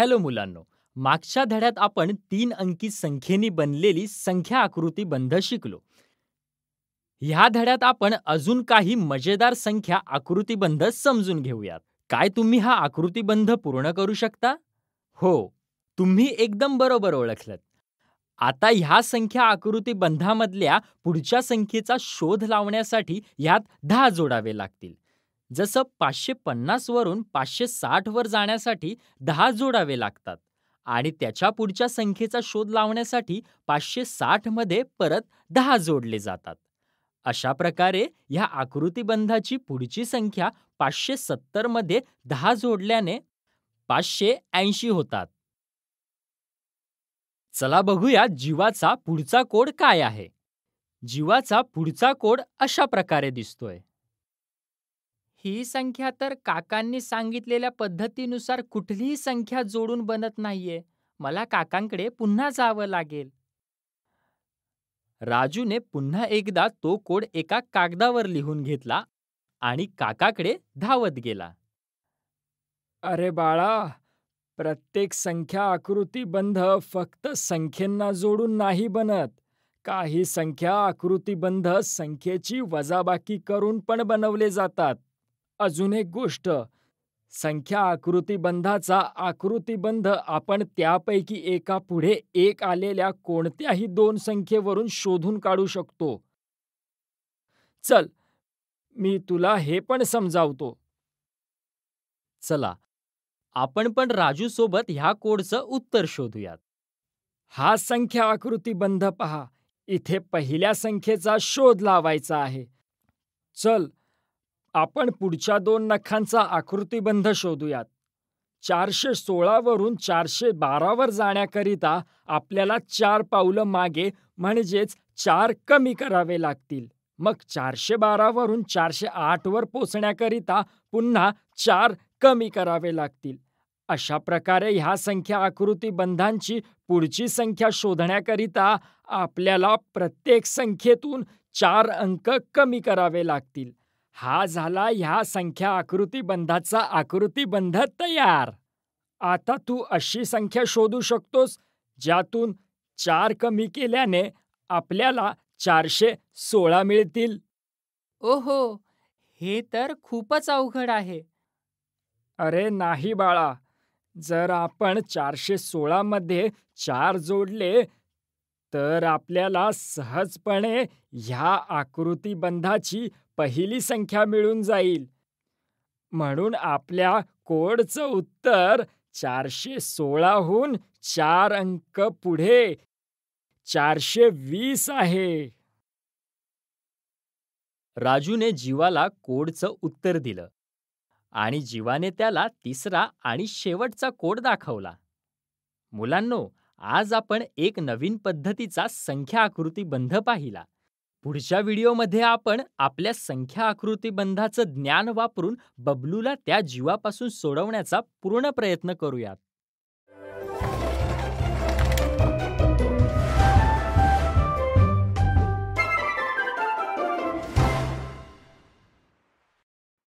Hello मुलांनो मागच्या धड्यात आपण तीन अंकी संख्येनी बनलेली संख्या आकृती बंध शिकलो ह्या धड्यात आपण अजून काही मजेदार संख्या आकृतीबंध समजून घेऊयात काय तुम्ही हा आकृतीबंध पूर्ण करू शकता हो तुम्ही एकदम बरोबर ओळखलत आता ह्या संख्या बंधामधल्या पुढच्या संख्येचा शोध लावण्यासाठी ह्यात दहा जोडावे लागतील जसं पाचशे वरून पाचशे वर जाण्यासाठी दहा जोडावे लागतात आणि त्याच्या पुढच्या संख्येचा शोध लावण्यासाठी पाचशे साठमध्ये परत दहा जोडले जातात अशा प्रकारे ह्या आकृतीबंधाची पुढची संख्या पाचशे मध्ये दहा जोडल्याने पाचशे ऐंशी होतात चला बघूया जीवाचा पुढचा कोड काय आहे जीवाचा पुढचा कोड अशा प्रकारे दिसतोय ही संख्या तर काकांनी सांगितलेल्या पद्धतीनुसार कुठलीही संख्या जोडून बनत नाहीये मला काकांकडे पुन्हा जावं लागेल राजूने पुन्हा एकदा तो कोड एका कागदावर लिहून घेतला आणि काकाकडे धावत गेला अरे बाळा प्रत्येक संख्या बंध फक्त संख्येंना जोडून नाही बनत काही संख्या आकृतीबंध संख्येची वजाबाकी करून पण बनवले जातात अजून एक गोष्ट संख्या आकृतिबंधाचा आकृतीबंध आपण त्यापैकी एका पुढे एक आलेल्या कोणत्याही दोन संख्येवरून शोधून काढू शकतो चल मी तुला हे पण समजावतो चला आपण पण राजू सोबत ह्या कोडचं उत्तर शोधूयात हा संख्या आकृती बंध पहा इथे पहिल्या संख्येचा शोध लावायचा आहे चल आपण पुढच्या दोन नखांचा आकृतीबंध शोधूयात चारशे सोळावरून चारशे बारावर जाण्याकरिता आपल्याला चार पावलं मागे म्हणजेच चार कमी करावे लागतील मग चारशे बारावरून चारशे आठवर पोचण्याकरिता पुन्हा चार कमी करावे लागतील अशा प्रकारे ह्या संख्या आकृतीबंधांची पुढची संख्या शोधण्याकरिता आपल्याला प्रत्येक संख्येतून चार अंक कमी करावे लागतील हा झाला ह्या संख्या आकृतीबंधाचा आकृतीबंध तयार आता तू अशी संख्या शोधू शकतोस ज्यातून चार कमी केल्याने आपल्याला चारशे सोळा मिळतील ओहो हे तर खूपच अवघड आहे अरे नाही बाळा जर आपण चारशे सोळा मध्ये चार जोडले तर आपल्याला सहजपणे ह्या आकृतीबंधाची पहिली संख्या मिळून जाईल म्हणून आपल्या कोडचं उत्तर चारशे सोळाहून चार अंक पुढे चारशे वीस आहे राजूने जीवाला कोडचं उत्तर दिलं आणि जीवाने त्याला तिसरा आणि शेवटचा कोड दाखवला मुलांनो आज आपण एक नवीन पद्धतीचा संख्या बंध पाहिला. पुढच्या व्हिडिओमध्ये आपण आपल्या संख्या बंधाचं ज्ञान वापरून बबलूला त्या जीवापासून सोडवण्याचा पूर्ण प्रयत्न करूयात.